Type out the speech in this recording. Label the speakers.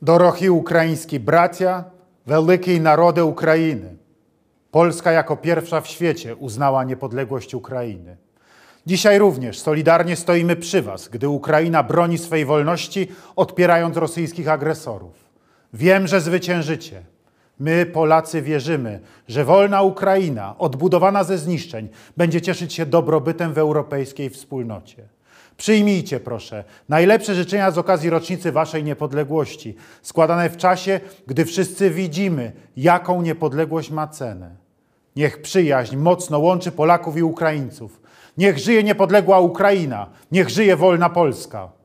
Speaker 1: Дорогі українські bracia, wielkiej narody Ukrainy. Polska jako pierwsza w świecie uznała niepodległość Ukrainy. Dzisiaj również solidarnie stoimy przy Was, gdy Ukraina broni swej wolności, odpierając rosyjskich agresorów. Wiem, że zwyciężycie. My, Polacy, wierzymy, że wolna Ukraina, odbudowana ze zniszczeń, będzie cieszyć się dobrobytem w europejskiej wspólnocie. Przyjmijcie, proszę, najlepsze życzenia z okazji rocznicy Waszej niepodległości, składane w czasie, gdy wszyscy widzimy, jaką niepodległość ma cenę. Niech przyjaźń mocno łączy Polaków i Ukraińców. Niech żyje niepodległa Ukraina, niech żyje wolna Polska.